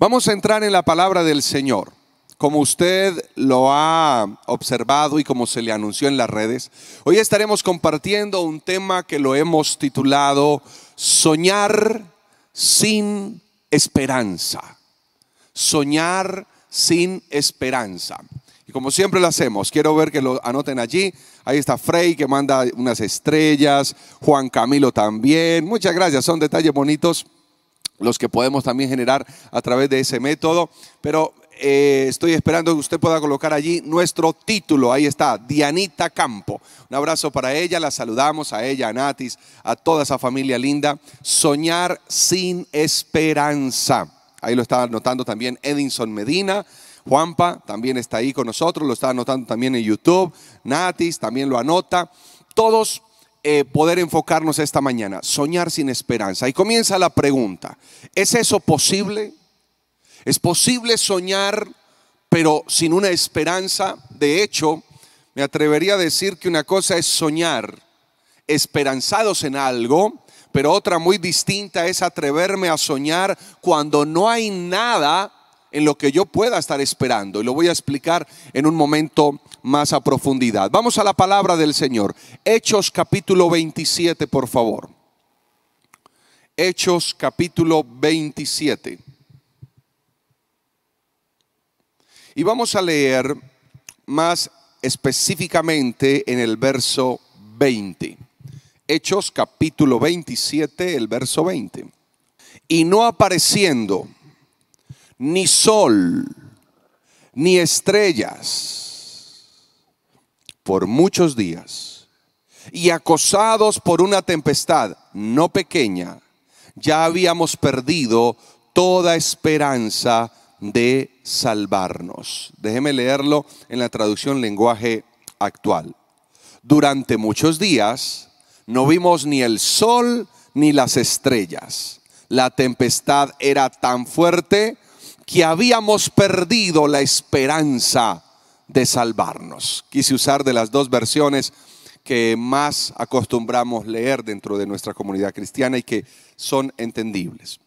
Vamos a entrar en la palabra del Señor. Como usted lo ha observado y como se le anunció en las redes, hoy estaremos compartiendo un tema que lo hemos titulado Soñar sin esperanza. Soñar sin esperanza. Y como siempre lo hacemos, quiero ver que lo anoten allí. Ahí está Frey que manda unas estrellas, Juan Camilo también. Muchas gracias, son detalles bonitos los que podemos también generar a través de ese método. Pero eh, estoy esperando que usted pueda colocar allí nuestro título. Ahí está, Dianita Campo. Un abrazo para ella, la saludamos a ella, a Natis, a toda esa familia linda. Soñar sin esperanza. Ahí lo está anotando también Edinson Medina. Juanpa también está ahí con nosotros, lo está anotando también en YouTube. Natis también lo anota. Todos eh, poder enfocarnos esta mañana, soñar sin esperanza. Y comienza la pregunta, ¿es eso posible? ¿Es posible soñar pero sin una esperanza? De hecho, me atrevería a decir que una cosa es soñar esperanzados en algo, pero otra muy distinta es atreverme a soñar cuando no hay nada en lo que yo pueda estar esperando. Y lo voy a explicar en un momento más a profundidad. Vamos a la palabra del Señor. Hechos capítulo 27, por favor. Hechos capítulo 27. Y vamos a leer más específicamente en el verso 20. Hechos capítulo 27, el verso 20. Y no apareciendo ni sol, ni estrellas por muchos días, y acosados por una tempestad no pequeña, ya habíamos perdido toda esperanza de salvarnos. Déjeme leerlo en la traducción lenguaje actual. Durante muchos días no vimos ni el sol ni las estrellas. La tempestad era tan fuerte que habíamos perdido la esperanza de salvarnos. Quise usar de las dos versiones que más acostumbramos leer dentro de nuestra comunidad cristiana y que son entendibles.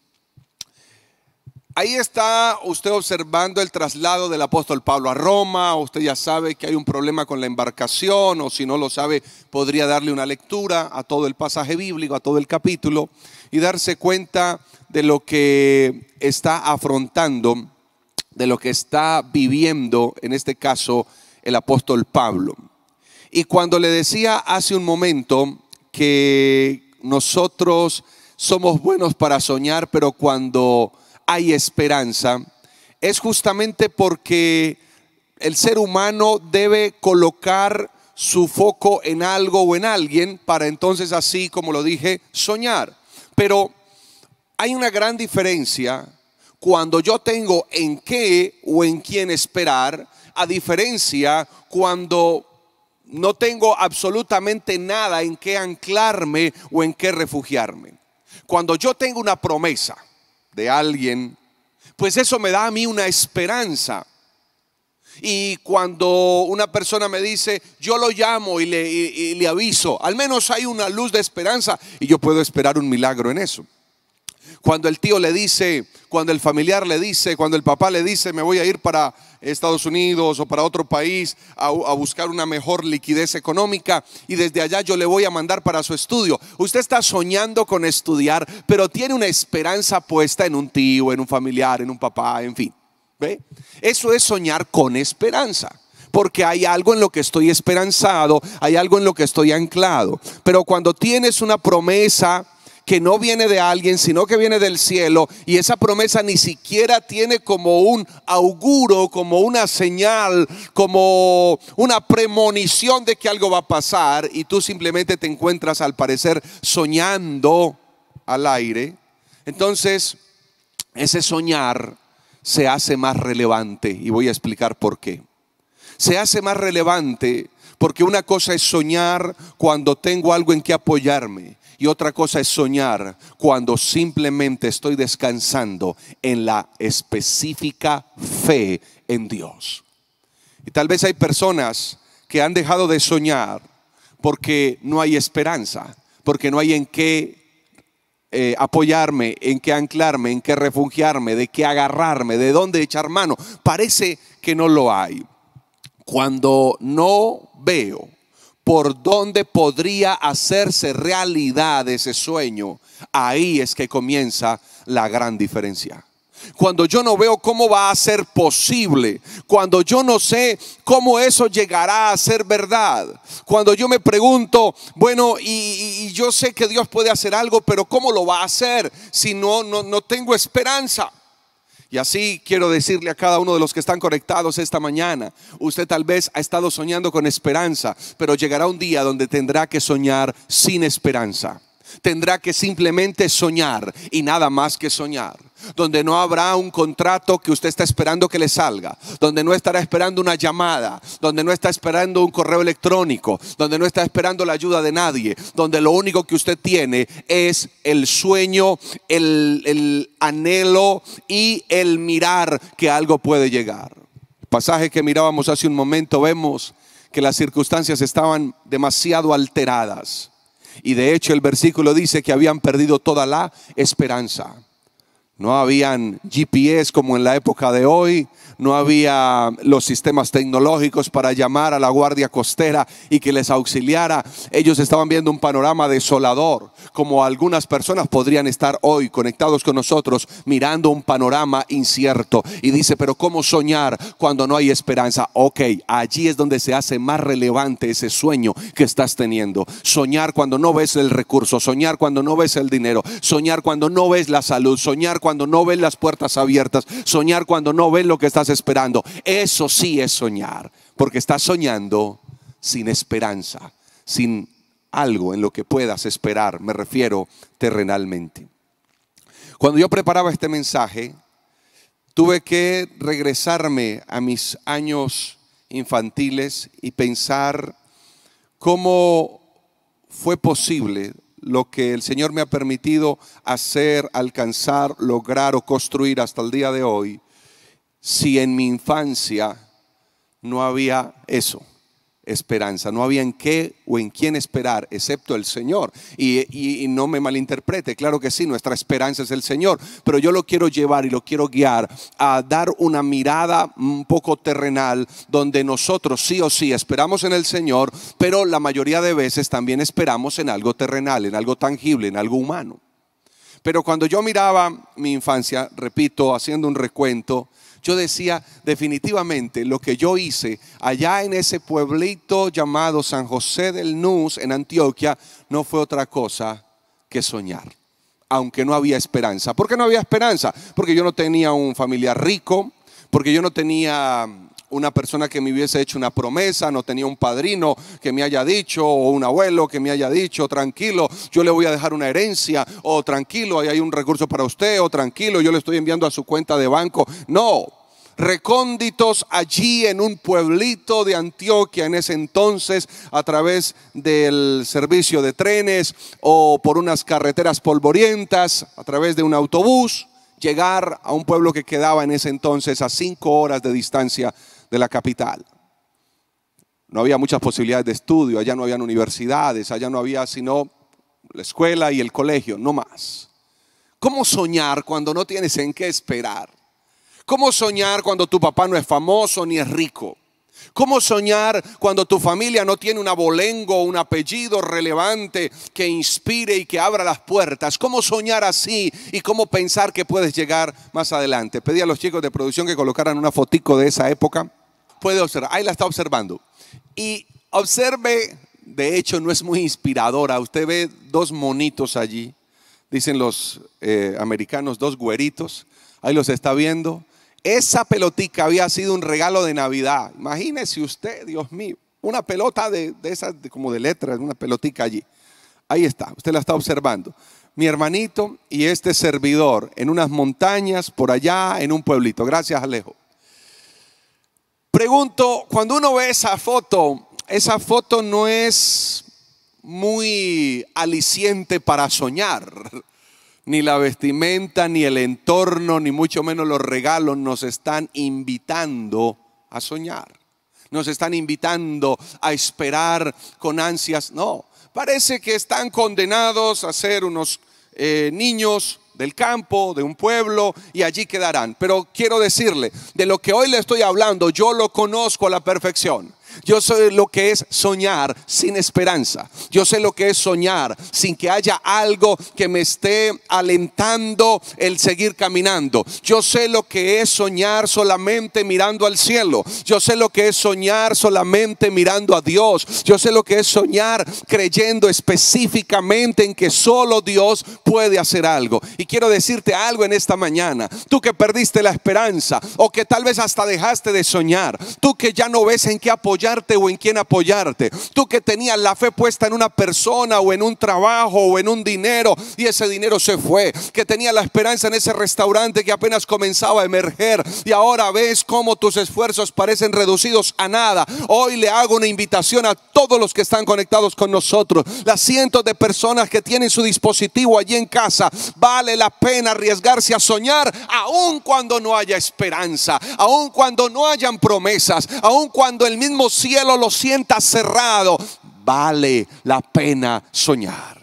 Ahí está usted observando el traslado del apóstol Pablo a Roma, usted ya sabe que hay un problema con la embarcación o si no lo sabe podría darle una lectura a todo el pasaje bíblico, a todo el capítulo y darse cuenta de lo que está afrontando, de lo que está viviendo, en este caso, el apóstol Pablo. Y cuando le decía hace un momento que nosotros somos buenos para soñar, pero cuando hay esperanza, es justamente porque el ser humano debe colocar su foco en algo o en alguien para entonces, así como lo dije, soñar. Pero hay una gran diferencia cuando yo tengo en qué o en quién esperar, a diferencia cuando no tengo absolutamente nada en qué anclarme o en qué refugiarme. Cuando yo tengo una promesa de alguien, pues eso me da a mí una esperanza. Y cuando una persona me dice, yo lo llamo y le, aviso, al menos hay una luz de esperanza y yo puedo esperar un milagro en eso. Cuando el tío le dice, cuando el familiar le dice, cuando el papá le dice, me voy a ir para Estados Unidos o para otro país a, buscar una mejor liquidez económica y desde allá yo le voy a mandar para su estudio. Usted está soñando con estudiar, pero tiene una esperanza puesta en un tío, en un familiar, en un papá, en fin. ¿Ve? Eso es soñar con esperanza porque hay algo en lo que estoy esperanzado, hay algo en lo que estoy anclado. Pero cuando tienes una promesa que no viene de alguien, sino que viene del cielo. Y esa promesa ni siquiera tiene como un auguro, como una señal, como una premonición de que algo va a pasar. Y tú simplemente te encuentras al parecer soñando al aire. Entonces, ese soñar se hace más relevante. Y voy a explicar por qué. Se hace más relevante porque una cosa es soñar cuando tengo algo en que apoyarme. Y otra cosa es soñar cuando simplemente estoy descansando en la específica fe en Dios. Y tal vez hay personas que han dejado de soñar porque no hay esperanza, porque no hay en qué eh, apoyarme, en qué anclarme, en qué refugiarme, de qué agarrarme, de dónde echar mano. Parece que no lo hay. Cuando no veo por dónde podría hacerse realidad ese sueño, ahí es que comienza la gran diferencia cuando yo no veo cómo va a ser posible, cuando yo no sé cómo eso llegará a ser verdad, cuando yo me pregunto, bueno, y, yo sé que Dios puede hacer algo, pero ¿cómo lo va a hacer si no, no, no tengo esperanza? Y así quiero decirle a cada uno de los que están conectados esta mañana, usted tal vez ha estado soñando con esperanza, pero llegará un día donde tendrá que soñar sin esperanza. Tendrá que simplemente soñar y nada más que soñar donde no habrá un contrato que usted está esperando que le salga, donde no estará esperando una llamada, donde no está esperando un correo electrónico, donde no está esperando la ayuda de nadie, donde lo único que usted tiene es el sueño, el, anhelo y el mirar que algo puede llegar. El pasaje que mirábamos hace un momento vemos que las circunstancias estaban demasiado alteradas. Y de hecho el versículo dice que habían perdido toda la esperanza. No habían GPS como en la época de hoy, no había los sistemas tecnológicos para llamar a la guardia costera y que les auxiliara. Ellos estaban viendo un panorama desolador, como algunas personas podrían estar hoy conectados con nosotros mirando un panorama incierto. Y dice, pero ¿cómo soñar cuando no hay esperanza? Ok, allí es donde se hace más relevante ese sueño que estás teniendo. Soñar cuando no ves el recurso, soñar cuando no ves el dinero, soñar cuando no ves la salud, soñar cuando no ves las puertas abiertas, soñar cuando no ves lo que estás esperando. Eso sí es soñar, porque estás soñando sin esperanza, sin algo en lo que puedas esperar, me refiero terrenalmente. Cuando yo preparaba este mensaje, tuve que regresarme a mis años infantiles y pensar cómo fue posible lo que el Señor me ha permitido hacer, alcanzar, lograr o construir hasta el día de hoy si en mi infancia no había eso? esperanza, no había en qué o en quién esperar, excepto el Señor. Y, no me malinterprete, claro que sí, nuestra esperanza es el Señor, pero yo lo quiero llevar y lo quiero guiar a dar una mirada un poco terrenal, donde nosotros sí o sí esperamos en el Señor, pero la mayoría de veces también esperamos en algo terrenal, en algo tangible, en algo humano. Pero cuando yo miraba mi infancia, repito, haciendo un recuento, yo decía, definitivamente lo que yo hice allá en ese pueblito llamado San José del Nus, en Antioquia, no fue otra cosa que soñar, aunque no había esperanza. ¿Por qué no había esperanza? Porque yo no tenía un familiar rico, porque yo no tenía una persona que me hubiese hecho una promesa, no tenía un padrino que me haya dicho, o un abuelo que me haya dicho, tranquilo, yo le voy a dejar una herencia, o tranquilo, ahí hay un recurso para usted, o tranquilo, yo le estoy enviando a su cuenta de banco. No, recónditos allí en un pueblito de Antioquia en ese entonces a través del servicio de trenes o por unas carreteras polvorientas, a través de un autobús, llegar a un pueblo que quedaba en ese entonces a cinco horas de distancia de la capital. No había muchas posibilidades de estudio, allá no habían universidades, allá no había sino la escuela y el colegio, no más. ¿Cómo soñar cuando no tienes en qué esperar? ¿Cómo soñar cuando tu papá no es famoso ni es rico? ¿Cómo soñar cuando tu familia no tiene un abolengo o un apellido relevante que inspire y que abra las puertas? ¿Cómo soñar así y cómo pensar que puedes llegar más adelante? Pedí a los chicos de producción que colocaran una fotico de esa época puede observar. Ahí la está observando. Y observe, de hecho no es muy inspiradora. Usted ve dos monitos allí, dicen los eh, americanos, dos güeritos. Ahí los está viendo. Esa pelotica había sido un regalo de Navidad. Imagínese usted, Dios mío, una pelota de, esas como de letras, una pelotica allí. Ahí está, usted la está observando. Mi hermanito y este servidor en unas montañas por allá, en un pueblito. Gracias, Alejo. Pregunto, cuando uno ve esa foto, esa foto no es muy aliciente para soñar. Ni la vestimenta, ni el entorno, ni mucho menos los regalos nos están invitando a soñar. Nos están invitando a esperar con ansias. No, parece que están condenados a ser unos eh, niños del campo, de un pueblo, y allí quedarán. Pero quiero decirle, de lo que hoy le estoy hablando, yo lo conozco a la perfección. Yo sé lo que es soñar sin esperanza. Yo sé lo que es soñar sin que haya algo que me esté alentando el seguir caminando. Yo sé lo que es soñar solamente mirando al cielo. Yo sé lo que es soñar solamente mirando a Dios. Yo sé lo que es soñar creyendo específicamente en que solo Dios puede hacer algo. Y quiero decirte algo en esta mañana. Tú que perdiste la esperanza o que tal vez hasta dejaste de soñar. Tú que ya no ves en qué apoyar o en quién apoyarte. Tú que tenías la fe puesta en una persona o en un trabajo o en un dinero y ese dinero se fue. Que tenías la esperanza en ese restaurante que apenas comenzaba a emerger y ahora ves cómo tus esfuerzos parecen reducidos a nada. Hoy le hago una invitación a todos los que están conectados con nosotros, las cientos de personas que tienen su dispositivo allí en casa. Vale la pena arriesgarse a soñar aun cuando no haya esperanza, aun cuando no hayan promesas, aun cuando el mismo Cielo lo sienta cerrado, vale la pena soñar.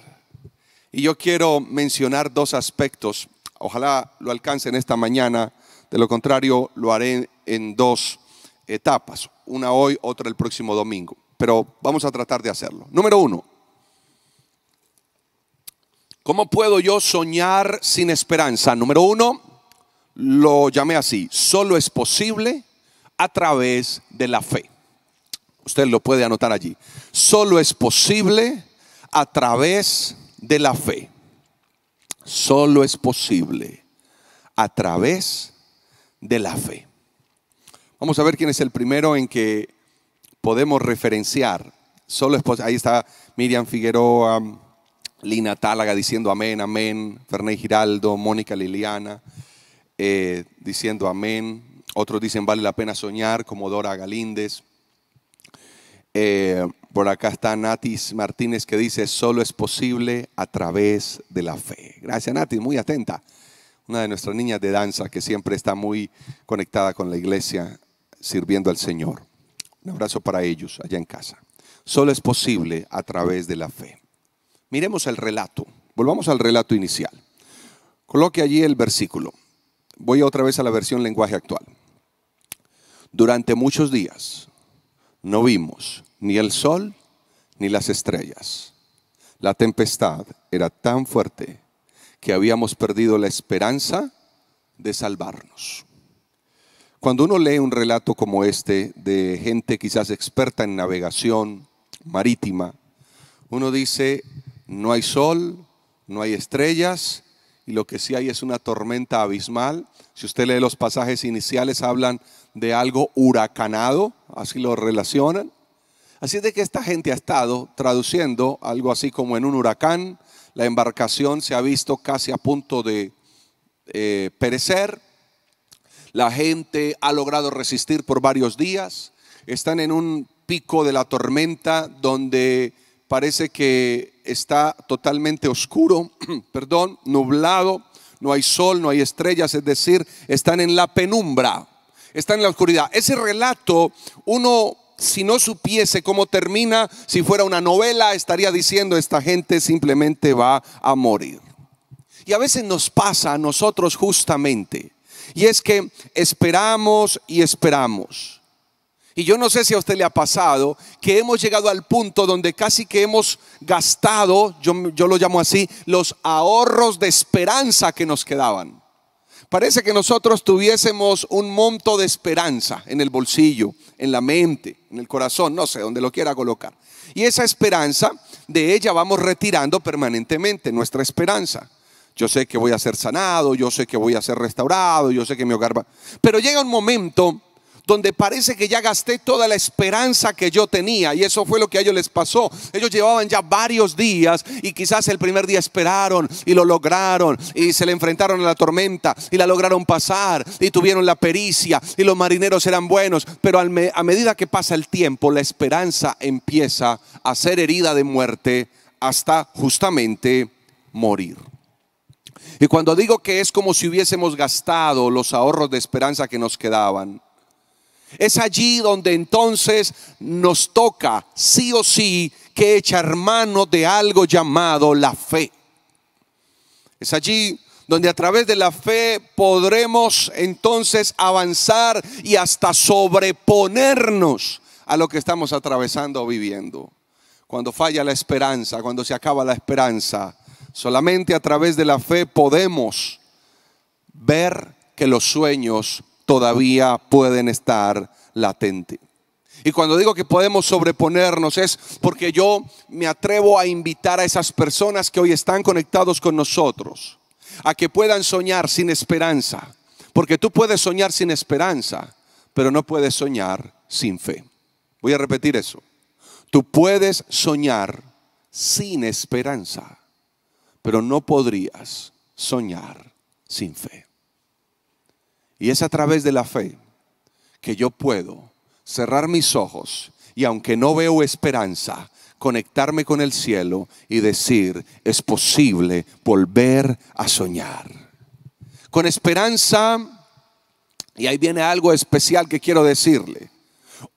Y yo quiero mencionar dos aspectos. Ojalá lo alcancen esta mañana. De lo contrario, lo haré en dos etapas. Una hoy, otra el próximo domingo. Pero vamos a tratar de hacerlo. Número uno. ¿Cómo puedo yo soñar sin esperanza? Número uno, lo llamé así. Solo es posible a través de la fe. Usted lo puede anotar allí. Solo es posible a través de la fe. Solo es posible a través de la fe. Vamos a ver quién es el primero en que podemos referenciar. Solo es posible. Ahí está Miriam Figueroa, Lina Tálaga diciendo amén, amén. Ferné Giraldo, Mónica Liliana eh, diciendo amén. Otros dicen vale la pena soñar, como Dora Galíndez. Eh, por acá está Natis Martínez que dice, solo es posible a través de la fe. Gracias Natis, muy atenta. Una de nuestras niñas de danza que siempre está muy conectada con la iglesia, sirviendo al Señor. Un abrazo para ellos allá en casa. Solo es posible a través de la fe. Miremos el relato. Volvamos al relato inicial. Coloque allí el versículo. Voy otra vez a la versión lenguaje actual. Durante muchos días no vimos ni el sol ni las estrellas. La tempestad era tan fuerte que habíamos perdido la esperanza de salvarnos. Cuando uno lee un relato como este de gente quizás experta en navegación marítima, uno dice, no hay sol, no hay estrellas, y lo que sí hay es una tormenta abismal. Si usted lee los pasajes iniciales, hablan de algo huracanado, así lo relacionan. Así de que esta gente ha estado traduciendo algo así como en un huracán, la embarcación se ha visto casi a punto de eh, perecer, la gente ha logrado resistir por varios días, están en un pico de la tormenta donde parece que está totalmente oscuro, perdón, nublado, no hay sol, no hay estrellas, es decir, están en la penumbra, están en la oscuridad. Ese relato uno si no supiese cómo termina, si fuera una novela, estaría diciendo, esta gente simplemente va a morir. Y a veces nos pasa a nosotros justamente. Y es que esperamos y esperamos. Y yo no sé si a usted le ha pasado que hemos llegado al punto donde casi que hemos gastado, yo, yo lo llamo así, los ahorros de esperanza que nos quedaban. Parece que nosotros tuviésemos un monto de esperanza en el bolsillo, en la mente, en el corazón, no sé, donde lo quiera colocar. Y esa esperanza, de ella vamos retirando permanentemente nuestra esperanza. Yo sé que voy a ser sanado, yo sé que voy a ser restaurado, yo sé que mi hogar va... Pero llega un momento donde parece que ya gasté toda la esperanza que yo tenía. Y eso fue lo que a ellos les pasó. Ellos llevaban ya varios días y quizás el primer día esperaron y lo lograron y se le enfrentaron a la tormenta y la lograron pasar y tuvieron la pericia y los marineros eran buenos. Pero a medida que pasa el tiempo, la esperanza empieza a ser herida de muerte hasta justamente morir. Y cuando digo que es como si hubiésemos gastado los ahorros de esperanza que nos quedaban, es allí donde entonces nos toca, sí o sí, que echar mano de algo llamado la fe. Es allí donde a través de la fe podremos entonces avanzar y hasta sobreponernos a lo que estamos atravesando o viviendo. Cuando falla la esperanza, cuando se acaba la esperanza, solamente a través de la fe podemos ver que los sueños todavía pueden estar latentes. Y cuando digo que podemos sobreponernos es porque yo me atrevo a invitar a esas personas que hoy están conectados con nosotros a que puedan soñar sin esperanza. Porque tú puedes soñar sin esperanza, pero no puedes soñar sin fe. Voy a repetir eso. Tú puedes soñar sin esperanza, pero no podrías soñar sin fe. Y es a través de la fe que yo puedo cerrar mis ojos y aunque no veo esperanza, conectarme con el cielo y decir, es posible volver a soñar. Con esperanza, y ahí viene algo especial que quiero decirle,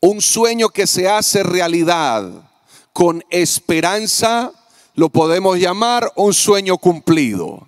un sueño que se hace realidad con esperanza lo podemos llamar un sueño cumplido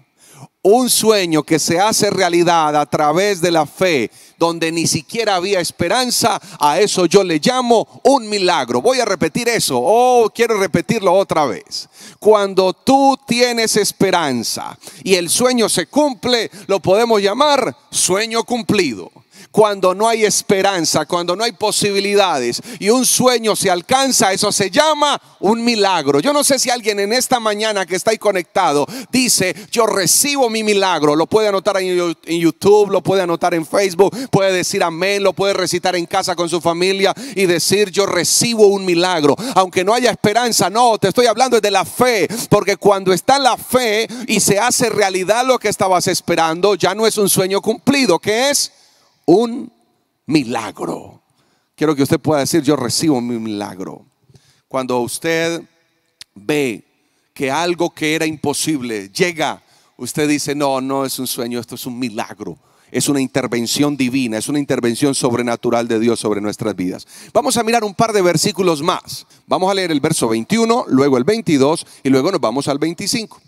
un sueño que se hace realidad a través de la fe, donde ni siquiera había esperanza, a eso yo le llamo un milagro. Voy a repetir eso, O oh, quiero repetirlo otra vez. Cuando tú tienes esperanza y el sueño se cumple, lo podemos llamar sueño cumplido cuando no hay esperanza, cuando no hay posibilidades y un sueño se alcanza, eso se llama un milagro. Yo no sé si alguien en esta mañana que está ahí conectado dice, yo recibo mi milagro. Lo puede anotar en YouTube, lo puede anotar en Facebook, puede decir amén, lo puede recitar en casa con su familia y decir, yo recibo un milagro. Aunque no haya esperanza, no, te estoy hablando de la fe, porque cuando está la fe y se hace realidad lo que estabas esperando, ya no es un sueño cumplido, ¿qué es? un milagro. Quiero que usted pueda decir, yo recibo mi milagro. Cuando usted ve que algo que era imposible llega, usted dice, no, no es un sueño, esto es un milagro. Es una intervención divina, es una intervención sobrenatural de Dios sobre nuestras vidas. Vamos a mirar un par de versículos más. Vamos a leer el verso 21, luego el 22 y luego nos vamos al 25.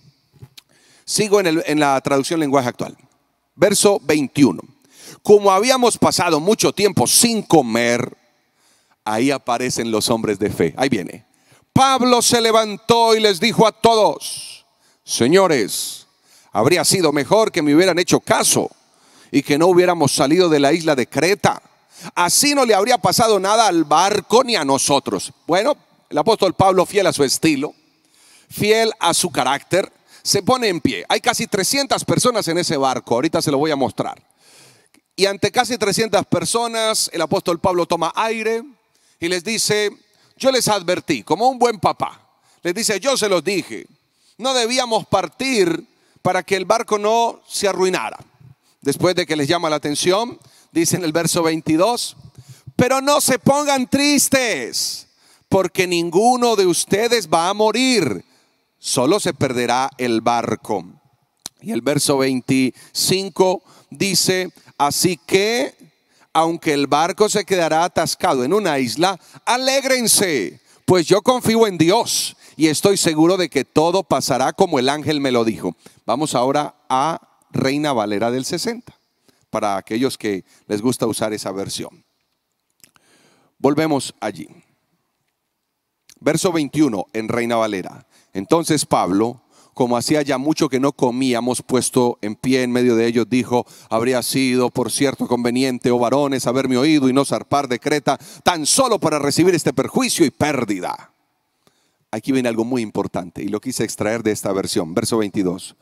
Sigo en, la traducción lenguaje actual. Verso 21 como habíamos pasado mucho tiempo sin comer, ahí aparecen los hombres de fe. Ahí viene. Pablo se levantó y les dijo a todos, señores, habría sido mejor que me hubieran hecho caso y que no hubiéramos salido de la isla de Creta. Así no le habría pasado nada al barco ni a nosotros. Bueno, el apóstol Pablo, fiel a su estilo, fiel a su carácter, se pone en pie. Hay casi 300 personas en ese barco, ahorita se lo voy a mostrar. Y ante casi 300 personas, el apóstol Pablo toma aire y les dice, yo les advertí, como un buen papá, les dice, yo se los dije, no debíamos partir para que el barco no se arruinara. Después de que les llama la atención, dice en el verso 22, pero no se pongan tristes, porque ninguno de ustedes va a morir, solo se perderá el barco. Y el verso 25 dice, Así que, aunque el barco se quedará atascado en una isla, alégrense, pues yo confío en Dios y estoy seguro de que todo pasará como el ángel me lo dijo. Vamos ahora a Reina Valera del 60, para aquellos que les gusta usar esa versión. Volvemos allí. Verso 21 en Reina Valera. Entonces Pablo como hacía ya mucho que no comíamos, puesto en pie en medio de ellos, dijo, habría sido por cierto conveniente, oh varones, haberme oído y no zarpar de Creta, tan solo para recibir este perjuicio y pérdida. Aquí viene algo muy importante y lo quise extraer de esta versión, verso 22.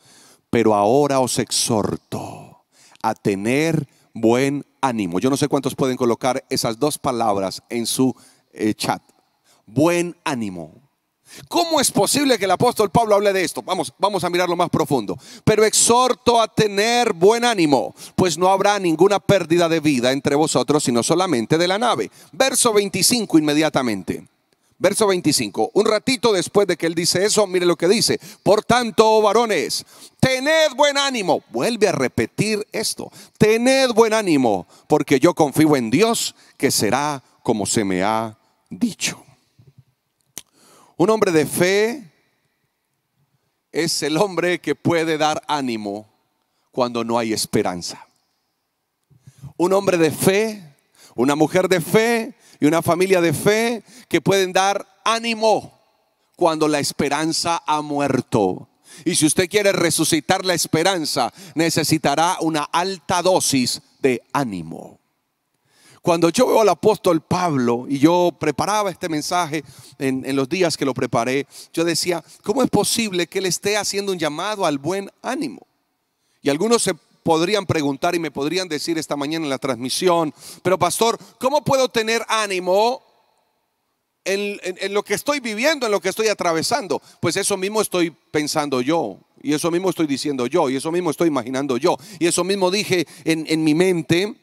Pero ahora os exhorto a tener buen ánimo. Yo no sé cuántos pueden colocar esas dos palabras en su eh, chat. Buen ánimo, ¿Cómo es posible que el apóstol Pablo hable de esto? Vamos, vamos a mirarlo más profundo. Pero exhorto a tener buen ánimo, pues no habrá ninguna pérdida de vida entre vosotros, sino solamente de la nave. Verso 25 inmediatamente. Verso 25. Un ratito después de que él dice eso, mire lo que dice. Por tanto, oh varones, tened buen ánimo. Vuelve a repetir esto. Tened buen ánimo, porque yo confío en Dios que será como se me ha dicho. Un hombre de fe es el hombre que puede dar ánimo cuando no hay esperanza. Un hombre de fe, una mujer de fe y una familia de fe que pueden dar ánimo cuando la esperanza ha muerto. Y si usted quiere resucitar la esperanza, necesitará una alta dosis de ánimo. Cuando yo veo al apóstol Pablo y yo preparaba este mensaje en, los días que lo preparé, yo decía, ¿cómo es posible que él esté haciendo un llamado al buen ánimo? Y algunos se podrían preguntar y me podrían decir esta mañana en la transmisión, pero pastor, ¿cómo puedo tener ánimo en, en lo que estoy viviendo, en lo que estoy atravesando? Pues eso mismo estoy pensando yo, y eso mismo estoy diciendo yo, y eso mismo estoy imaginando yo, y eso mismo dije en mi mente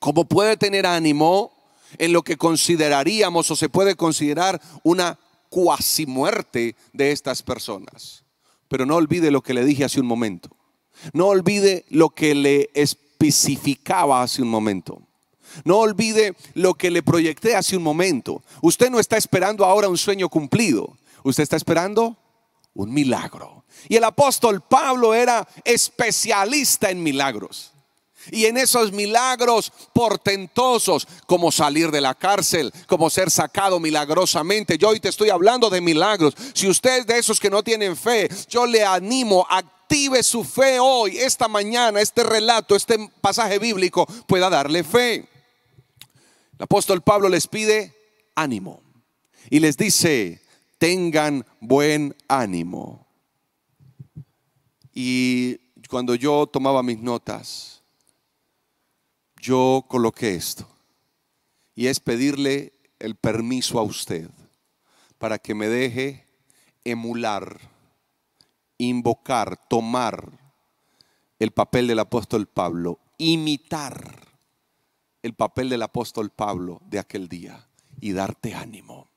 ¿Cómo puede tener ánimo en lo que consideraríamos o se puede considerar una cuasi muerte de estas personas? Pero no olvide lo que le dije hace un momento. No olvide lo que le especificaba hace un momento. No olvide lo que le proyecté hace un momento. Usted no está esperando ahora un sueño cumplido. Usted está esperando un milagro. Y el apóstol Pablo era especialista en milagros. Y en esos milagros portentosos, como salir de la cárcel, como ser sacado milagrosamente. Yo hoy te estoy hablando de milagros. Si ustedes de esos que no tienen fe, yo le animo active su fe hoy, esta mañana, este relato, este pasaje bíblico pueda darle fe. El apóstol Pablo les pide ánimo y les dice, tengan buen ánimo. Y cuando yo tomaba mis notas, yo coloqué esto. Y es pedirle el permiso a usted para que me deje emular, invocar, tomar el papel del apóstol Pablo, imitar el papel del apóstol Pablo de aquel día y darte ánimo.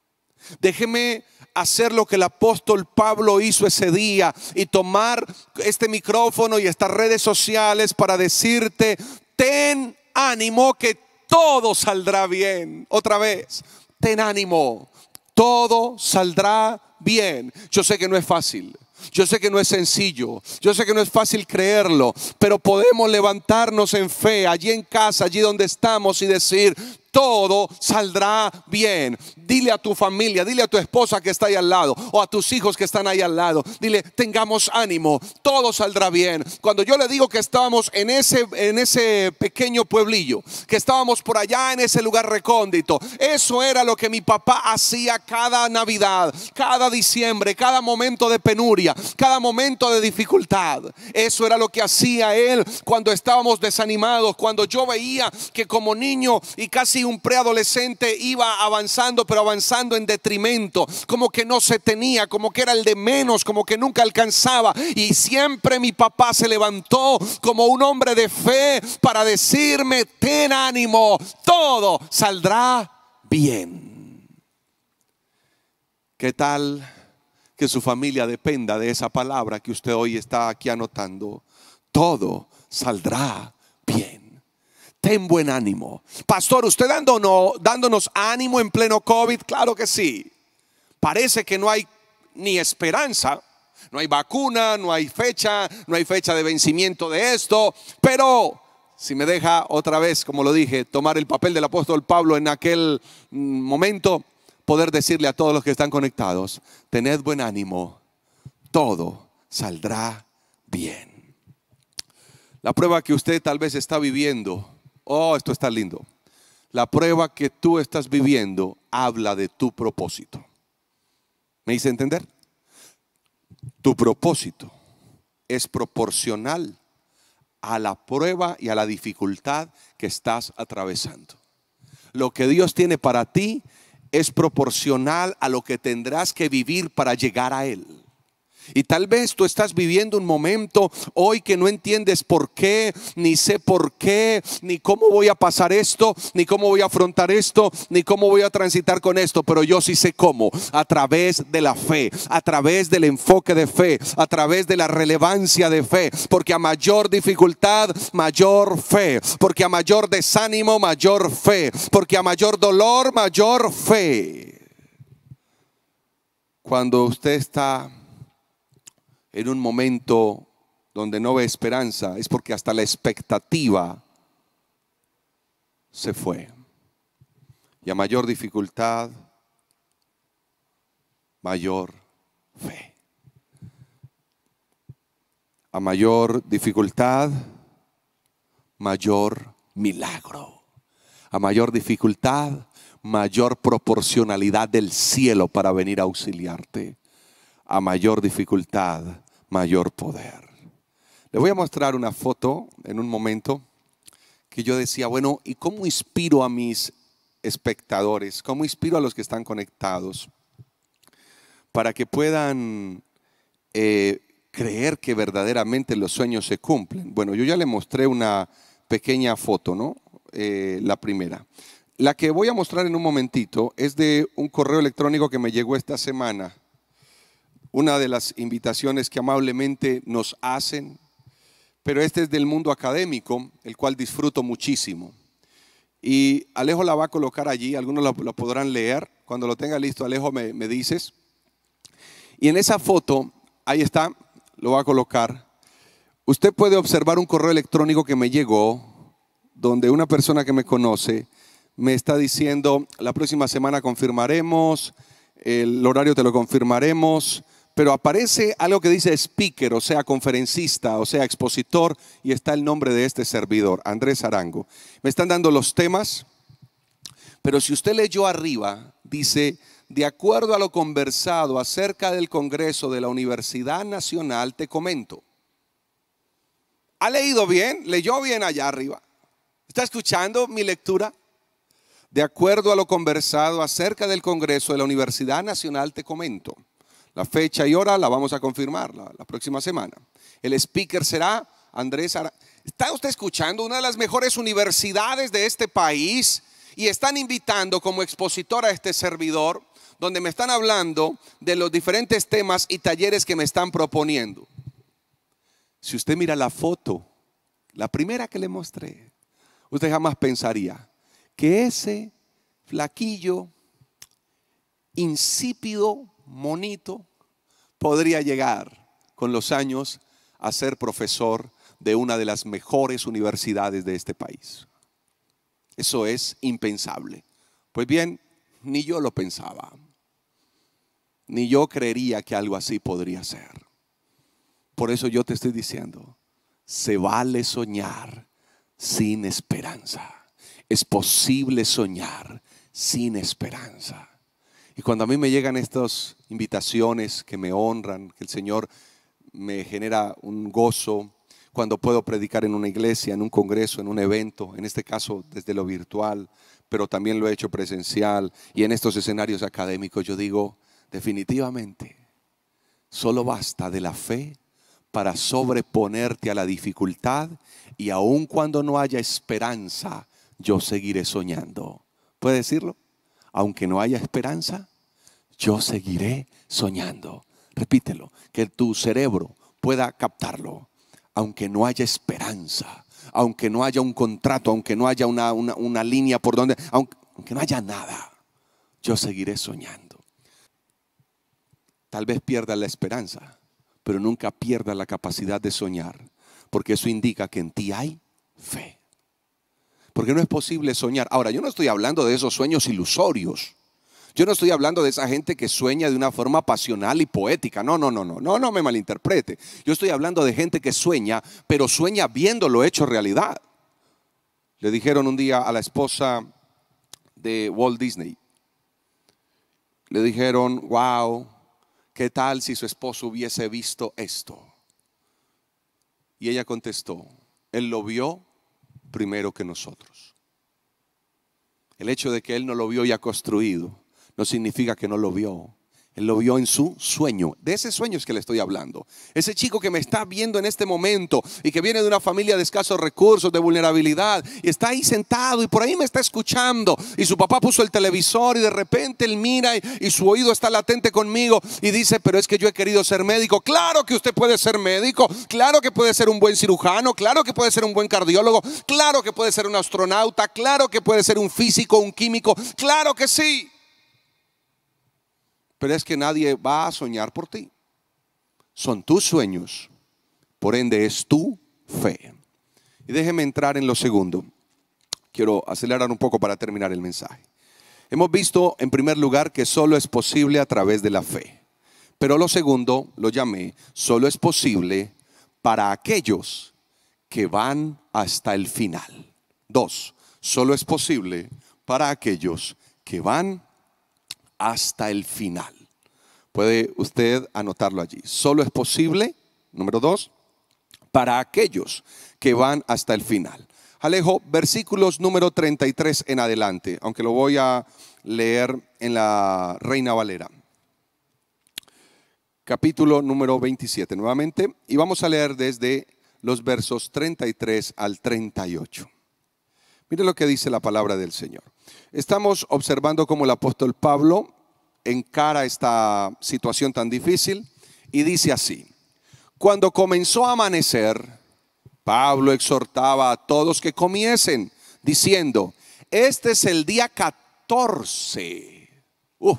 Déjeme hacer lo que el apóstol Pablo hizo ese día y tomar este micrófono y estas redes sociales para decirte, ten ánimo que todo saldrá bien. Otra vez, ten ánimo, todo saldrá bien. Yo sé que no es fácil. Yo sé que no es sencillo, yo sé que no es fácil creerlo, pero podemos levantarnos en fe allí en casa, allí donde estamos y decir, todo saldrá bien. Dile a tu familia, dile a tu esposa que está ahí al lado o a tus hijos que están ahí al lado. Dile, tengamos ánimo, todo saldrá bien. Cuando yo le digo que estábamos en ese, en ese pequeño pueblillo, que estábamos por allá en ese lugar recóndito, eso era lo que mi papá hacía cada Navidad, cada diciembre, cada momento de penuria, cada momento de dificultad. Eso era lo que hacía él cuando estábamos desanimados, cuando yo veía que como niño y casi un preadolescente iba avanzando, pero avanzando en detrimento, como que no se tenía, como que era el de menos, como que nunca alcanzaba. Y siempre mi papá se levantó como un hombre de fe para decirme, ten ánimo, todo saldrá bien. ¿Qué tal que su familia dependa de esa palabra que usted hoy está aquí anotando? Todo saldrá bien ten buen ánimo. Pastor, ¿usted dándonos, dándonos ánimo en pleno COVID? Claro que sí. Parece que no hay ni esperanza, no hay vacuna, no hay fecha, no hay fecha de vencimiento de esto, pero si me deja otra vez, como lo dije, tomar el papel del apóstol Pablo en aquel mm, momento, poder decirle a todos los que están conectados, tened buen ánimo, todo saldrá bien. La prueba que usted tal vez está viviendo Oh, esto está lindo. La prueba que tú estás viviendo habla de tu propósito. ¿Me hice entender? Tu propósito es proporcional a la prueba y a la dificultad que estás atravesando. Lo que Dios tiene para ti es proporcional a lo que tendrás que vivir para llegar a Él. Y tal vez tú estás viviendo un momento hoy que no entiendes por qué, ni sé por qué, ni cómo voy a pasar esto, ni cómo voy a afrontar esto, ni cómo voy a transitar con esto, pero yo sí sé cómo, a través de la fe, a través del enfoque de fe, a través de la relevancia de fe, porque a mayor dificultad, mayor fe, porque a mayor desánimo, mayor fe, porque a mayor dolor, mayor fe. Cuando usted está en un momento donde no ve esperanza, es porque hasta la expectativa se fue. Y a mayor dificultad, mayor fe. A mayor dificultad, mayor milagro. A mayor dificultad, mayor proporcionalidad del cielo para venir a auxiliarte. A mayor dificultad, mayor poder. Le voy a mostrar una foto en un momento que yo decía, bueno, ¿y cómo inspiro a mis espectadores? ¿Cómo inspiro a los que están conectados? Para que puedan eh, creer que verdaderamente los sueños se cumplen. Bueno, yo ya le mostré una pequeña foto, ¿no? Eh, la primera. La que voy a mostrar en un momentito es de un correo electrónico que me llegó esta semana una de las invitaciones que amablemente nos hacen, pero este es del mundo académico, el cual disfruto muchísimo. Y Alejo la va a colocar allí, algunos la, podrán leer. Cuando lo tenga listo, Alejo, me, me dices. Y en esa foto, ahí está, lo va a colocar. Usted puede observar un correo electrónico que me llegó, donde una persona que me conoce me está diciendo, la próxima semana confirmaremos, el horario te lo confirmaremos, pero aparece algo que dice speaker, o sea, conferencista, o sea, expositor, y está el nombre de este servidor, Andrés Arango. Me están dando los temas, pero si usted leyó arriba, dice, de acuerdo a lo conversado acerca del Congreso de la Universidad Nacional, te comento. ¿Ha leído bien? ¿Leyó bien allá arriba? ¿Está escuchando mi lectura? De acuerdo a lo conversado acerca del Congreso de la Universidad Nacional, te comento la fecha y hora la vamos a confirmar la, próxima semana. El speaker será Andrés Ara. Está usted escuchando una de las mejores universidades de este país y están invitando como expositor a este servidor donde me están hablando de los diferentes temas y talleres que me están proponiendo. Si usted mira la foto, la primera que le mostré, usted jamás pensaría que ese flaquillo, insípido, monito podría llegar con los años a ser profesor de una de las mejores universidades de este país. Eso es impensable. Pues bien, ni yo lo pensaba. Ni yo creería que algo así podría ser. Por eso yo te estoy diciendo, se vale soñar sin esperanza. Es posible soñar sin esperanza. Y cuando a mí me llegan estas invitaciones que me honran, que el Señor me genera un gozo, cuando puedo predicar en una iglesia, en un congreso, en un evento, en este caso desde lo virtual, pero también lo he hecho presencial y en estos escenarios académicos, yo digo, definitivamente, solo basta de la fe para sobreponerte a la dificultad y aun cuando no haya esperanza, yo seguiré soñando. ¿Puede decirlo? aunque no haya esperanza, yo seguiré soñando. Repítelo, que tu cerebro pueda captarlo, aunque no haya esperanza, aunque no haya un contrato, aunque no haya una, línea por donde, aunque, aunque no haya nada, yo seguiré soñando. Tal vez pierda la esperanza, pero nunca pierda la capacidad de soñar, porque eso indica que en ti hay fe. Porque no es posible soñar. Ahora, yo no estoy hablando de esos sueños ilusorios. Yo no estoy hablando de esa gente que sueña de una forma pasional y poética. No, no, no, no, no, no me malinterprete. Yo estoy hablando de gente que sueña, pero sueña viéndolo hecho realidad. Le dijeron un día a la esposa de Walt Disney. Le dijeron, wow, ¿qué tal si su esposo hubiese visto esto? Y ella contestó, él lo vio primero que nosotros. El hecho de que Él no lo vio ya construido no significa que no lo vio. Él lo vio en su sueño. De ese sueño es que le estoy hablando. Ese chico que me está viendo en este momento y que viene de una familia de escasos recursos, de vulnerabilidad, y está ahí sentado y por ahí me está escuchando. Y su papá puso el televisor y de repente él mira y, y su oído está latente conmigo y dice, pero es que yo he querido ser médico. Claro que usted puede ser médico, claro que puede ser un buen cirujano, claro que puede ser un buen cardiólogo, claro que puede ser un astronauta, claro que puede ser un físico, un químico, claro que sí. Pero es que nadie va a soñar por ti. Son tus sueños. Por ende es tu fe. Y déjeme entrar en lo segundo. Quiero acelerar un poco para terminar el mensaje. Hemos visto en primer lugar que solo es posible a través de la fe. Pero lo segundo, lo llamé, solo es posible para aquellos que van hasta el final. Dos, solo es posible para aquellos que van hasta el final. Puede usted anotarlo allí. Solo es posible, número dos, para aquellos que van hasta el final. Alejo, versículos número 33 en adelante, aunque lo voy a leer en la Reina Valera. Capítulo número 27 nuevamente, y vamos a leer desde los versos 33 al 38. Mire lo que dice la palabra del Señor. Estamos observando cómo el apóstol Pablo encara esta situación tan difícil y dice así, cuando comenzó a amanecer, Pablo exhortaba a todos que comiesen, diciendo, este es el día 14. Uf,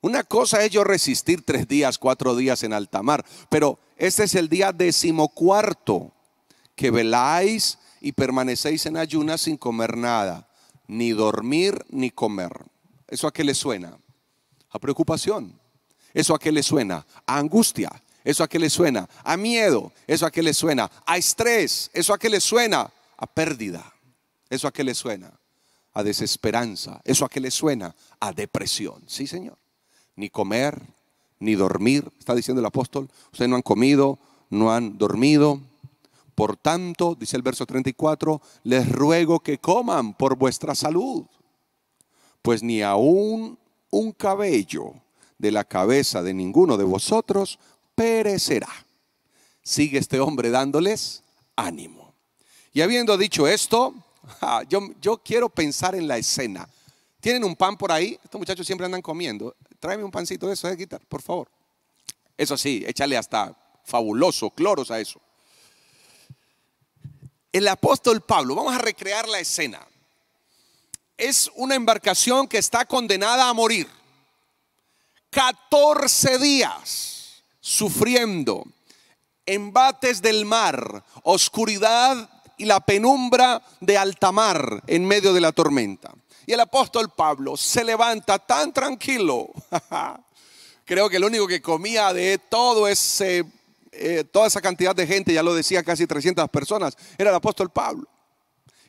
una cosa es yo resistir tres días, cuatro días en alta mar, pero este es el día decimocuarto que veláis y permanecéis en ayunas sin comer nada, ni dormir ni comer. ¿Eso a qué le suena? A preocupación. ¿Eso a qué le suena? A angustia. ¿Eso a qué le suena? A miedo. ¿Eso a qué le suena? A estrés. ¿Eso a qué le suena? A pérdida. ¿Eso a qué le suena? A desesperanza. ¿Eso a qué le suena? A depresión. Sí, Señor. Ni comer, ni dormir. Está diciendo el apóstol. Ustedes no han comido, no han dormido por tanto, dice el verso 34, les ruego que coman por vuestra salud, pues ni aún un cabello de la cabeza de ninguno de vosotros perecerá. Sigue este hombre dándoles ánimo. Y habiendo dicho esto, yo, yo quiero pensar en la escena. ¿Tienen un pan por ahí? Estos muchachos siempre andan comiendo. Tráeme un pancito de eso, de eh, por favor. Eso sí, échale hasta fabuloso, cloros a eso el apóstol Pablo, vamos a recrear la escena, es una embarcación que está condenada a morir. 14 días sufriendo embates del mar, oscuridad y la penumbra de alta mar en medio de la tormenta. Y el apóstol Pablo se levanta tan tranquilo. Creo que lo único que comía de todo ese eh, toda esa cantidad de gente, ya lo decía, casi 300 personas, era el apóstol Pablo.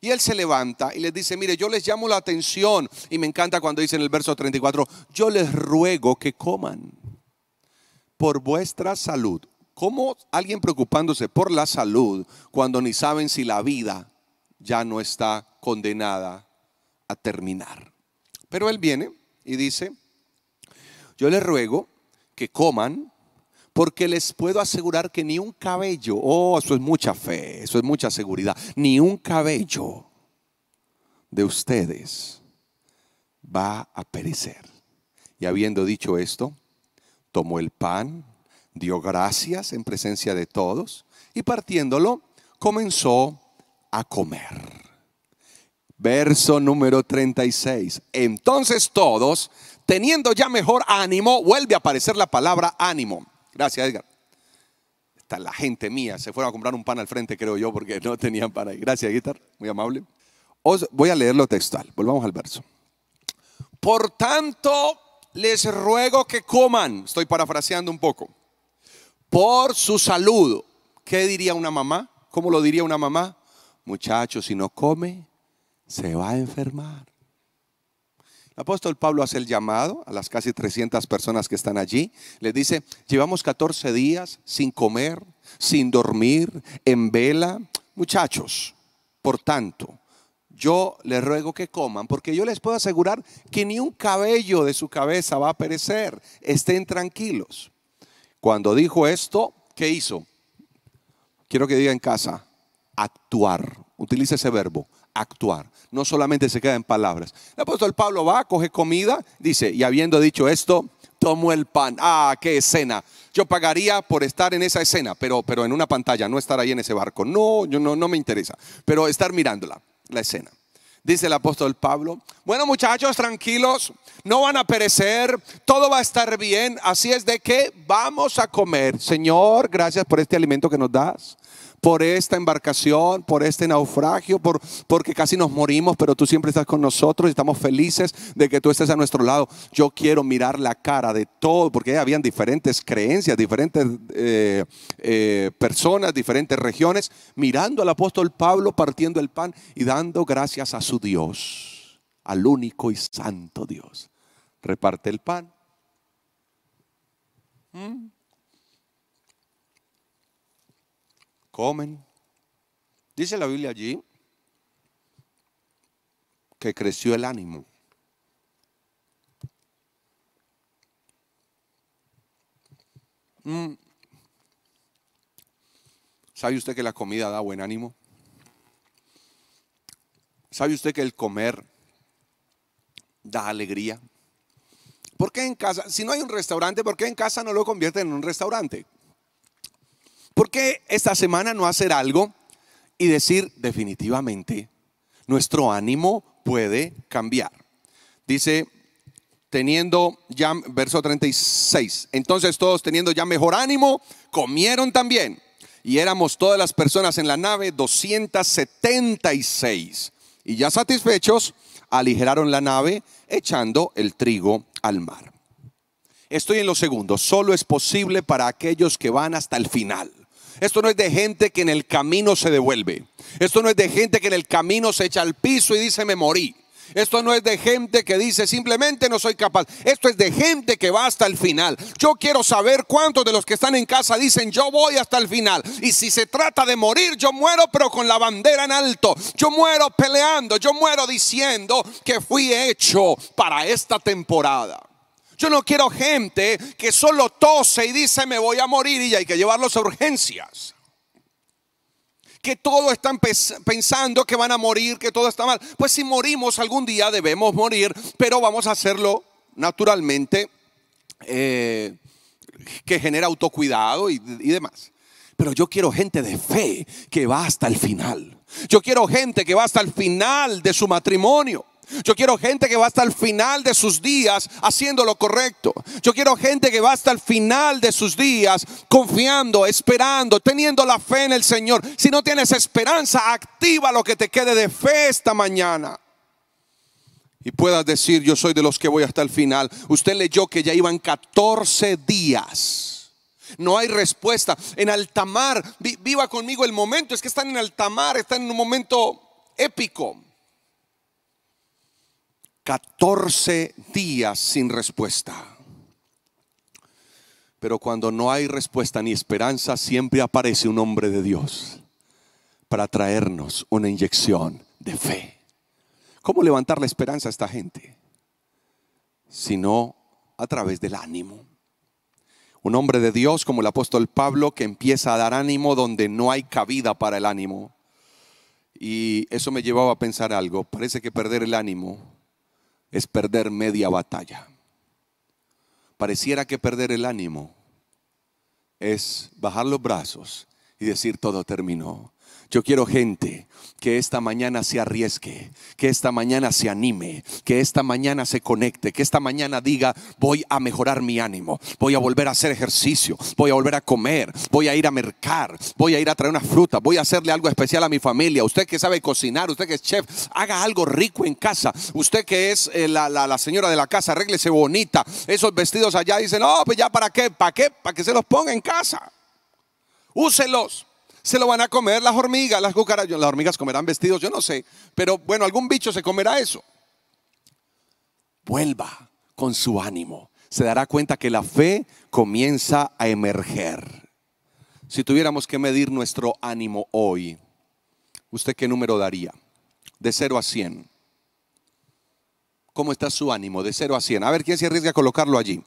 Y él se levanta y les dice, mire, yo les llamo la atención. Y me encanta cuando dice en el verso 34, yo les ruego que coman por vuestra salud. ¿Cómo alguien preocupándose por la salud cuando ni saben si la vida ya no está condenada a terminar? Pero él viene y dice, yo les ruego que coman porque les puedo asegurar que ni un cabello, oh, eso es mucha fe, eso es mucha seguridad, ni un cabello de ustedes va a perecer. Y habiendo dicho esto, tomó el pan, dio gracias en presencia de todos y partiéndolo, comenzó a comer. Verso número 36. Entonces todos, teniendo ya mejor ánimo, vuelve a aparecer la palabra ánimo Gracias, Edgar. Está la gente mía. Se fueron a comprar un pan al frente, creo yo, porque no tenían para ahí. Gracias, Guitar. Muy amable. Os voy a leerlo textual. Volvamos al verso. Por tanto, les ruego que coman. Estoy parafraseando un poco. Por su saludo. ¿Qué diría una mamá? ¿Cómo lo diría una mamá? Muchacho, si no come, se va a enfermar apóstol Pablo hace el llamado a las casi 300 personas que están allí. Les dice, llevamos 14 días sin comer, sin dormir, en vela. Muchachos, por tanto, yo les ruego que coman, porque yo les puedo asegurar que ni un cabello de su cabeza va a perecer. Estén tranquilos. Cuando dijo esto, ¿qué hizo? Quiero que diga en casa, actuar. Utilice ese verbo, actuar. No solamente se queda en palabras. El apóstol Pablo va, coge comida, dice, y habiendo dicho esto, tomo el pan. Ah, qué escena. Yo pagaría por estar en esa escena, pero, pero en una pantalla, no estar ahí en ese barco. No, yo no, no me interesa, pero estar mirándola, la escena. Dice el apóstol Pablo, bueno muchachos, tranquilos, no van a perecer, todo va a estar bien, así es de que vamos a comer. Señor, gracias por este alimento que nos das por esta embarcación, por este naufragio, por, porque casi nos morimos, pero tú siempre estás con nosotros y estamos felices de que tú estés a nuestro lado. Yo quiero mirar la cara de todo, porque habían diferentes creencias, diferentes eh, eh, personas, diferentes regiones, mirando al apóstol Pablo partiendo el pan y dando gracias a su Dios, al único y santo Dios. Reparte el pan. Mm. comen. Dice la Biblia allí que creció el ánimo. Mm. ¿Sabe usted que la comida da buen ánimo? ¿Sabe usted que el comer da alegría? ¿Por qué en casa? Si no hay un restaurante, ¿por qué en casa no lo convierten en un restaurante? ¿Por qué esta semana no hacer algo y decir definitivamente nuestro ánimo puede cambiar? Dice teniendo ya, verso 36, entonces todos teniendo ya mejor ánimo, comieron también. Y éramos todas las personas en la nave 276. Y ya satisfechos, aligeraron la nave echando el trigo al mar. Estoy en lo segundo, solo es posible para aquellos que van hasta el final. Esto no es de gente que en el camino se devuelve. Esto no es de gente que en el camino se echa al piso y dice me morí. Esto no es de gente que dice simplemente no soy capaz. Esto es de gente que va hasta el final. Yo quiero saber cuántos de los que están en casa dicen yo voy hasta el final. Y si se trata de morir, yo muero pero con la bandera en alto. Yo muero peleando. Yo muero diciendo que fui hecho para esta temporada. Yo no quiero gente que solo tose y dice me voy a morir y hay que llevarlos a urgencias. Que todos están pensando que van a morir, que todo está mal. Pues si morimos algún día debemos morir, pero vamos a hacerlo naturalmente, eh, que genera autocuidado y demás. Pero yo quiero gente de fe que va hasta el final. Yo quiero gente que va hasta el final de su matrimonio. Yo quiero gente que va hasta el final de sus días haciendo lo correcto. Yo quiero gente que va hasta el final de sus días confiando, esperando, teniendo la fe en el Señor. Si no tienes esperanza, activa lo que te quede de fe esta mañana. Y puedas decir, yo soy de los que voy hasta el final. Usted leyó que ya iban 14 días. No hay respuesta. En altamar, viva conmigo el momento. Es que están en altamar, están en un momento épico. 14 días sin respuesta. Pero cuando no hay respuesta ni esperanza, siempre aparece un hombre de Dios para traernos una inyección de fe. ¿Cómo levantar la esperanza a esta gente? Si no a través del ánimo. Un hombre de Dios como el apóstol Pablo que empieza a dar ánimo donde no hay cabida para el ánimo. Y eso me llevaba a pensar algo. Parece que perder el ánimo es perder media batalla. Pareciera que perder el ánimo es bajar los brazos y decir todo terminó. Yo quiero gente que esta mañana se arriesgue, que esta mañana se anime, que esta mañana se conecte, que esta mañana diga, voy a mejorar mi ánimo, voy a volver a hacer ejercicio, voy a volver a comer, voy a ir a mercar, voy a ir a traer una fruta, voy a hacerle algo especial a mi familia. Usted que sabe cocinar, usted que es chef, haga algo rico en casa. Usted que es eh, la, señora de la casa, arréglese bonita. Esos vestidos allá dicen, no, pues ya para qué, para qué, para que se los ponga en casa. Úselos se lo van a comer las hormigas, las cucarachas. Las hormigas comerán vestidos, yo no sé. Pero bueno, algún bicho se comerá eso. Vuelva con su ánimo. Se dará cuenta que la fe comienza a emerger. Si tuviéramos que medir nuestro ánimo hoy, ¿usted qué número daría? De 0 a 100. ¿Cómo está su ánimo? De 0 a 100. A ver, ¿quién se arriesga a colocarlo allí?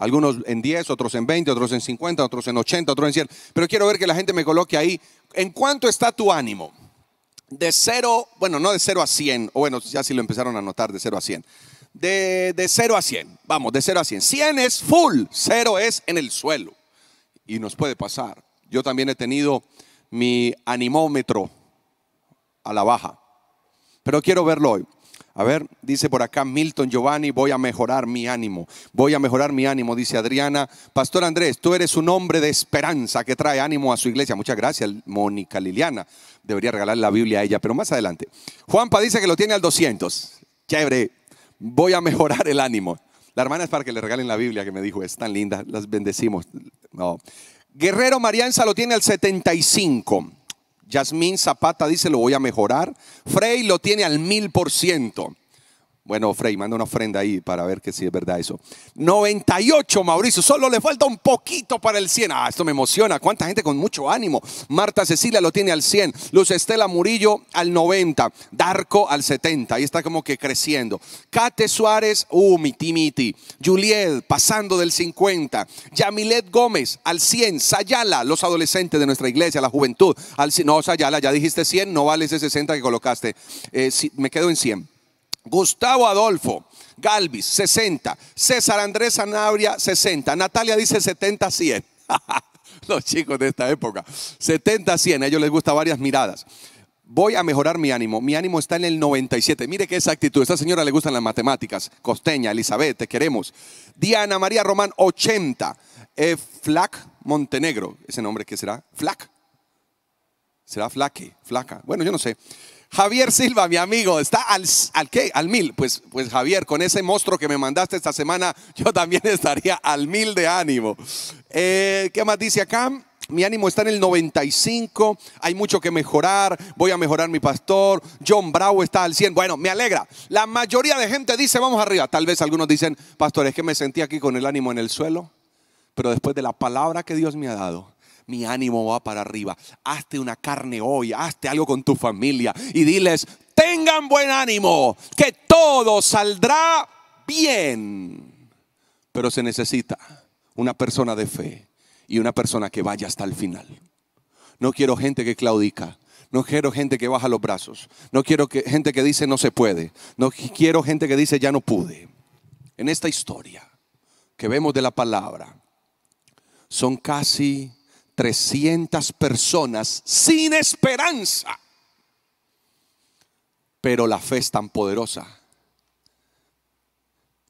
algunos en 10, otros en 20, otros en 50, otros en 80, otros en 100. Pero quiero ver que la gente me coloque ahí. ¿En cuánto está tu ánimo? De 0, bueno, no de 0 a 100, o bueno, ya si lo empezaron a notar, de 0 a 100. De, de 0 a 100, vamos, de 0 a 100. 100 es full, 0 es en el suelo. Y nos puede pasar. Yo también he tenido mi animómetro a la baja, pero quiero verlo hoy. A ver, dice por acá Milton Giovanni, voy a mejorar mi ánimo, voy a mejorar mi ánimo, dice Adriana. Pastor Andrés, tú eres un hombre de esperanza que trae ánimo a su iglesia. Muchas gracias, Mónica Liliana. Debería regalar la Biblia a ella, pero más adelante. Juanpa dice que lo tiene al 200. Chévere, voy a mejorar el ánimo. La hermana es para que le regalen la Biblia que me dijo, es tan linda, las bendecimos. No. Guerrero Marianza lo tiene al 75. Yasmín Zapata dice, lo voy a mejorar. Frey lo tiene al mil por ciento. Bueno, Frey, manda una ofrenda ahí para ver que si es verdad eso. 98, Mauricio. Solo le falta un poquito para el 100. Ah, esto me emociona. Cuánta gente con mucho ánimo. Marta Cecilia lo tiene al 100. Luz Estela Murillo al 90. Darko al 70. Ahí está como que creciendo. Kate Suárez, uh, miti miti. Juliet, pasando del 50. Yamilet Gómez al 100. Sayala, los adolescentes de nuestra iglesia, la juventud. Al, no, Sayala, ya dijiste 100. No vale ese 60 que colocaste. Eh, me quedo en 100. Gustavo Adolfo Galvis, 60. César Andrés Anabria 60. Natalia dice 70, 100. Los chicos de esta época. 70, 100. A ellos les gusta varias miradas. Voy a mejorar mi ánimo. Mi ánimo está en el 97. Mire qué exactitud, esta señora le gustan las matemáticas. Costeña, Elizabeth, te queremos. Diana María Román, 80. Eh, Flac Montenegro. ¿Ese nombre qué será? Flack, Será flaque, flaca. Bueno, yo no sé. Javier Silva, mi amigo, está al, al qué? Al mil. Pues, pues Javier, con ese monstruo que me mandaste esta semana, yo también estaría al mil de ánimo. Eh, ¿Qué más dice acá? Mi ánimo está en el 95, hay mucho que mejorar, voy a mejorar mi pastor, John Bravo está al 100. Bueno, me alegra. La mayoría de gente dice, vamos arriba. Tal vez algunos dicen, pastor, es que me sentí aquí con el ánimo en el suelo, pero después de la palabra que Dios me ha dado, mi ánimo va para arriba. Hazte una carne hoy, hazte algo con tu familia y diles, tengan buen ánimo, que todo saldrá bien. Pero se necesita una persona de fe y una persona que vaya hasta el final. No quiero gente que claudica. No quiero gente que baja los brazos. No quiero gente que dice no se puede. No quiero gente que dice ya no pude. En esta historia que vemos de la palabra, son casi 300 personas sin esperanza. Pero la fe es tan poderosa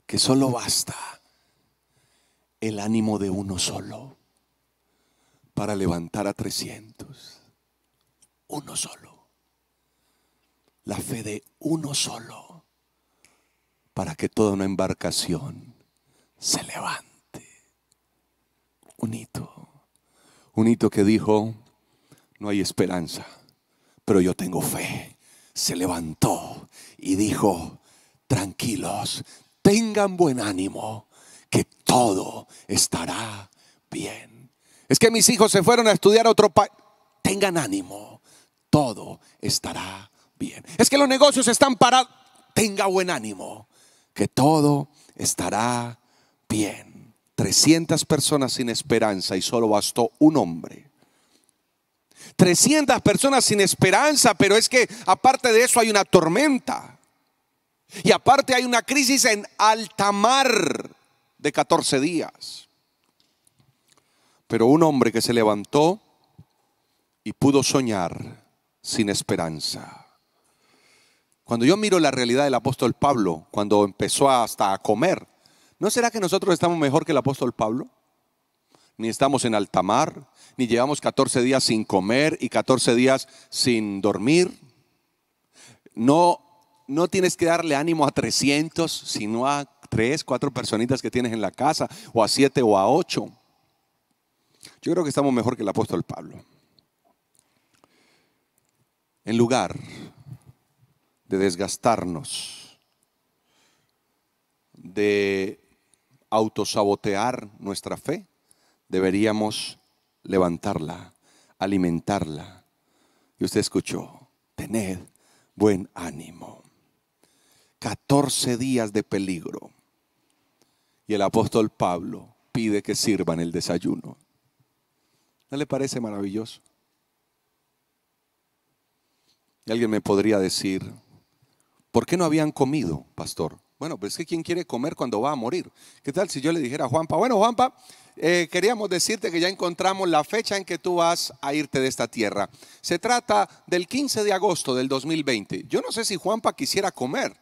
que solo basta el ánimo de uno solo para levantar a 300. Uno solo. La fe de uno solo para que toda una embarcación se levante. Un un que dijo, no hay esperanza, pero yo tengo fe. Se levantó y dijo, tranquilos, tengan buen ánimo, que todo estará bien. Es que mis hijos se fueron a estudiar a otro país. Tengan ánimo, todo estará bien. Es que los negocios están parados. Tenga buen ánimo, que todo estará bien. 300 personas sin esperanza y solo bastó un hombre. 300 personas sin esperanza, pero es que aparte de eso hay una tormenta. Y aparte hay una crisis en alta mar de 14 días. Pero un hombre que se levantó y pudo soñar sin esperanza. Cuando yo miro la realidad del apóstol Pablo, cuando empezó hasta a comer, ¿No será que nosotros estamos mejor que el apóstol Pablo? Ni estamos en altamar, ni llevamos 14 días sin comer y 14 días sin dormir. No, no tienes que darle ánimo a 300, sino a 3, 4 personitas que tienes en la casa, o a 7 o a 8. Yo creo que estamos mejor que el apóstol Pablo. En lugar de desgastarnos, de autosabotear nuestra fe, deberíamos levantarla, alimentarla. Y usted escuchó, tened buen ánimo. 14 días de peligro. Y el apóstol Pablo pide que sirvan el desayuno. ¿No le parece maravilloso? Y alguien me podría decir, ¿por qué no habían comido, pastor? Bueno, pero es que ¿quién quiere comer cuando va a morir? ¿Qué tal si yo le dijera a Juanpa, bueno Juanpa, eh, queríamos decirte que ya encontramos la fecha en que tú vas a irte de esta tierra. Se trata del 15 de agosto del 2020. Yo no sé si Juanpa quisiera comer.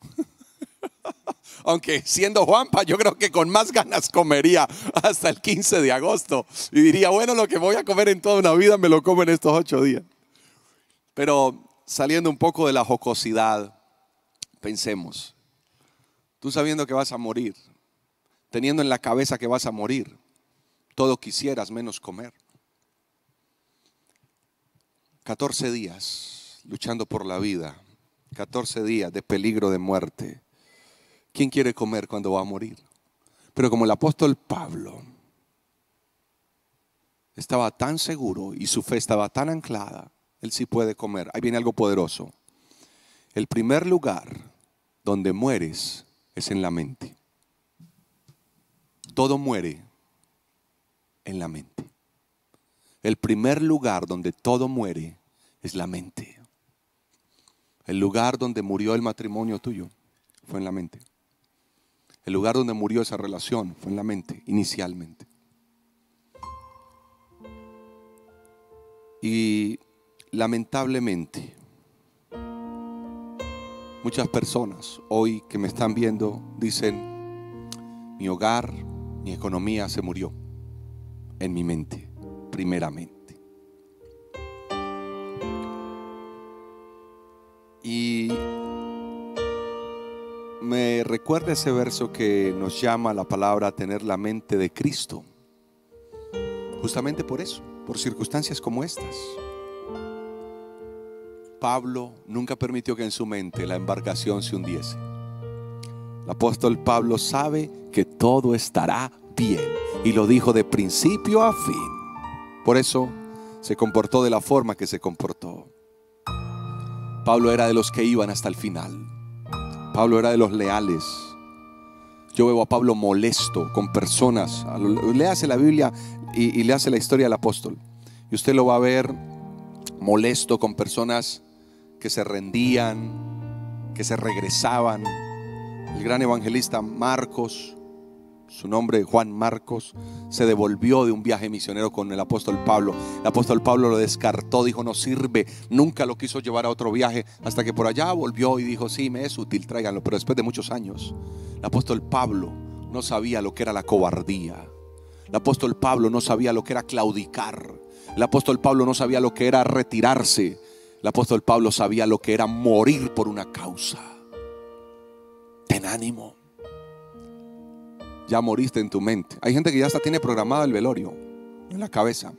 Aunque siendo Juanpa, yo creo que con más ganas comería hasta el 15 de agosto. Y diría, bueno, lo que voy a comer en toda una vida me lo como en estos ocho días. Pero saliendo un poco de la jocosidad, pensemos. Tú sabiendo que vas a morir, teniendo en la cabeza que vas a morir, todo quisieras menos comer. 14 días luchando por la vida, 14 días de peligro de muerte. ¿Quién quiere comer cuando va a morir? Pero como el apóstol Pablo estaba tan seguro y su fe estaba tan anclada, él sí puede comer. Ahí viene algo poderoso. El primer lugar donde mueres es en la mente. Todo muere en la mente. El primer lugar donde todo muere es la mente. El lugar donde murió el matrimonio tuyo fue en la mente. El lugar donde murió esa relación fue en la mente, inicialmente. Y lamentablemente, Muchas personas hoy que me están viendo dicen, mi hogar, mi economía se murió en mi mente, primeramente. Y me recuerda ese verso que nos llama la palabra a tener la mente de Cristo. Justamente por eso, por circunstancias como estas. Pablo nunca permitió que en su mente la embarcación se hundiese. El apóstol Pablo sabe que todo estará bien y lo dijo de principio a fin. Por eso se comportó de la forma que se comportó. Pablo era de los que iban hasta el final. Pablo era de los leales. Yo veo a Pablo molesto con personas. Le hace la Biblia y, le hace la historia al apóstol. Y usted lo va a ver molesto con personas que se rendían, que se regresaban. El gran evangelista Marcos, su nombre Juan Marcos, se devolvió de un viaje misionero con el apóstol Pablo. El apóstol Pablo lo descartó, dijo, no sirve, nunca lo quiso llevar a otro viaje, hasta que por allá volvió y dijo, sí, me es útil, tráiganlo. Pero después de muchos años, el apóstol Pablo no sabía lo que era la cobardía. El apóstol Pablo no sabía lo que era claudicar. El apóstol Pablo no sabía lo que era retirarse. El apóstol Pablo sabía lo que era morir por una causa. Ten ánimo. Ya moriste en tu mente. Hay gente que ya hasta tiene programado el velorio en la cabeza.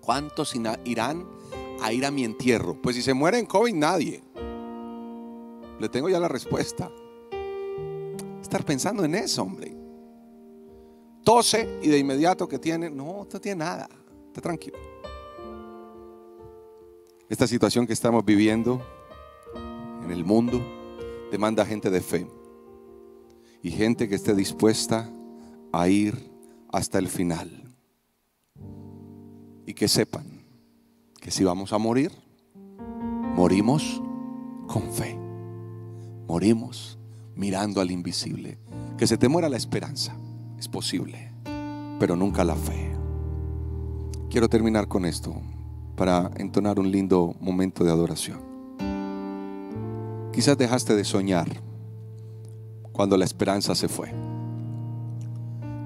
¿Cuántos irán a ir a mi entierro? Pues si se muere en COVID, nadie. Le tengo ya la respuesta. Estar pensando en eso, hombre. Tose y de inmediato que tiene, no, no tiene nada. Está tranquilo. Esta situación que estamos viviendo en el mundo demanda gente de fe y gente que esté dispuesta a ir hasta el final. Y que sepan que si vamos a morir, morimos con fe. Morimos mirando al invisible. Que se te muera la esperanza, es posible, pero nunca la fe. Quiero terminar con esto para entonar un lindo momento de adoración. Quizás dejaste de soñar cuando la esperanza se fue.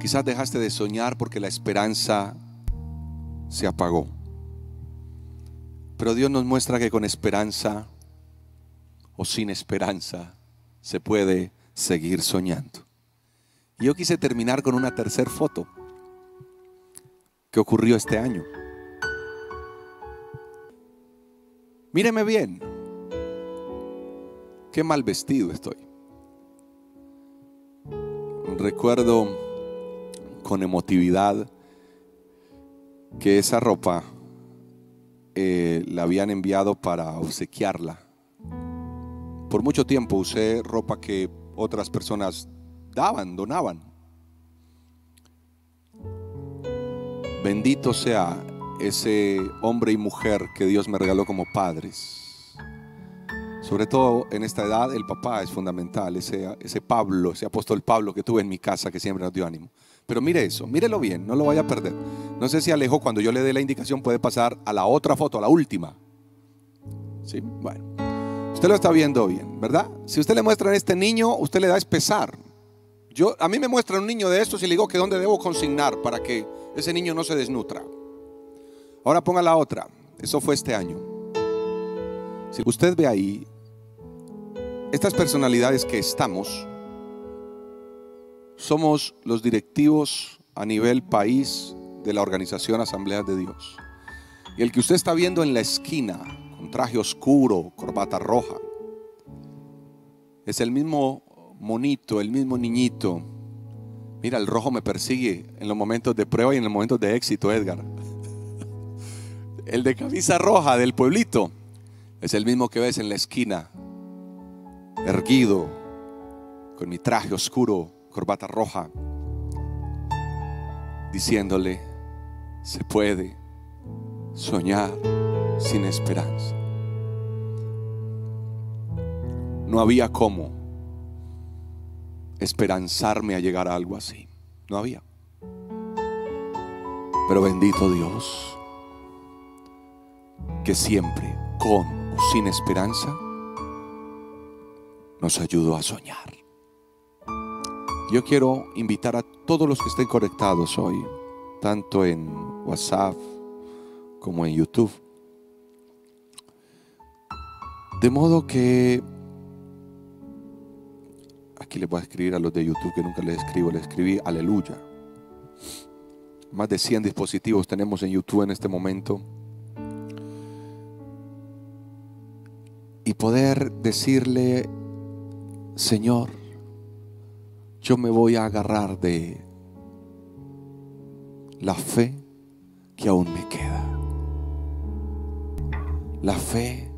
Quizás dejaste de soñar porque la esperanza se apagó. Pero Dios nos muestra que con esperanza o sin esperanza se puede seguir soñando. Yo quise terminar con una tercera foto que ocurrió este año. Míreme bien. Qué mal vestido estoy. Recuerdo con emotividad que esa ropa eh, la habían enviado para obsequiarla. Por mucho tiempo usé ropa que otras personas daban, donaban. Bendito sea ese hombre y mujer que Dios me regaló como padres. Sobre todo en esta edad el papá es fundamental, ese, ese Pablo, ese apóstol Pablo que tuve en mi casa que siempre nos dio ánimo. Pero mire eso, mírelo bien, no lo vaya a perder. No sé si Alejo cuando yo le dé la indicación puede pasar a la otra foto, a la última. Sí, bueno. Usted lo está viendo bien, ¿verdad? Si usted le muestra a este niño, usted le da es pesar. Yo, a mí me muestra un niño de estos y le digo que dónde debo consignar para que ese niño no se desnutra. Ahora ponga la otra. Eso fue este año. Si usted ve ahí, estas personalidades que estamos, somos los directivos a nivel país de la organización asamblea de Dios. Y el que usted está viendo en la esquina, con traje oscuro, corbata roja, es el mismo monito, el mismo niñito. Mira, el rojo me persigue en los momentos de prueba y en los momentos de éxito, Edgar. El de camisa roja del pueblito es el mismo que ves en la esquina, erguido, con mi traje oscuro, corbata roja, diciéndole, se puede soñar sin esperanza. No había cómo esperanzarme a llegar a algo así. No había. Pero bendito Dios, que siempre, con o sin esperanza, nos ayudó a soñar. Yo quiero invitar a todos los que estén conectados hoy, tanto en WhatsApp como en YouTube, de modo que aquí les voy a escribir a los de YouTube que nunca les escribo, les escribí aleluya. Más de 100 dispositivos tenemos en YouTube en este momento. y poder decirle, Señor, yo me voy a agarrar de la fe que aún me queda, la fe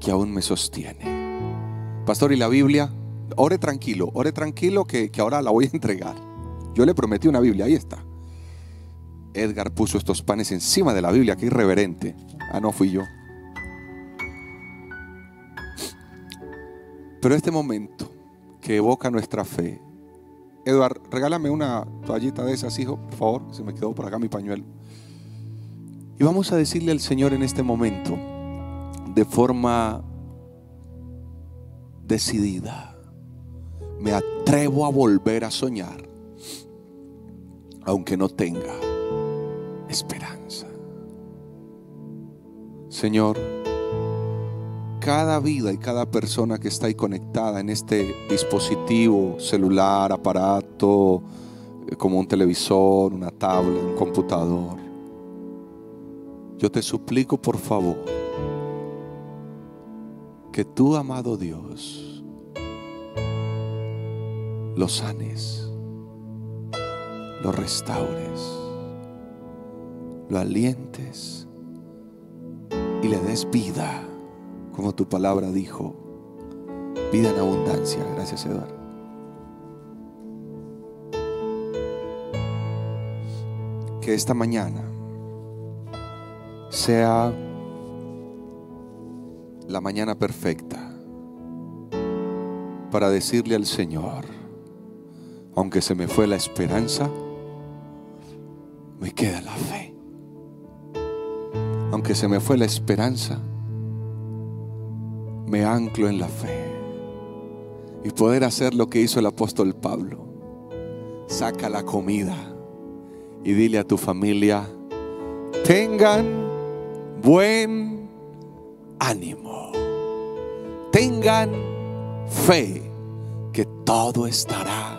que aún me sostiene. Pastor, ¿y la Biblia? Ore tranquilo, ore tranquilo que, ahora la voy a entregar. Yo le prometí una Biblia, ahí está. Edgar puso estos panes encima de la Biblia, qué irreverente. Ah, no fui yo. Pero este momento que evoca nuestra fe. Eduard, regálame una toallita de esas, hijo, por favor. Se me quedó por acá mi pañuelo. Y vamos a decirle al Señor en este momento, de forma decidida, me atrevo a volver a soñar, aunque no tenga esperanza. Señor, cada vida y cada persona que está ahí conectada en este dispositivo celular, aparato, eh, como un televisor, una tablet, un computador. Yo te suplico por favor que tú, amado Dios, lo sanes, lo restaures, lo alientes y le des vida como tu palabra dijo, vida en abundancia. Gracias, Eduardo. Que esta mañana sea la mañana perfecta para decirle al Señor, aunque se me fue la esperanza, me queda la fe. Aunque se me fue la esperanza, me anclo en la fe y poder hacer lo que hizo el apóstol Pablo. Saca la comida y dile a tu familia, tengan buen ánimo, tengan fe que todo estará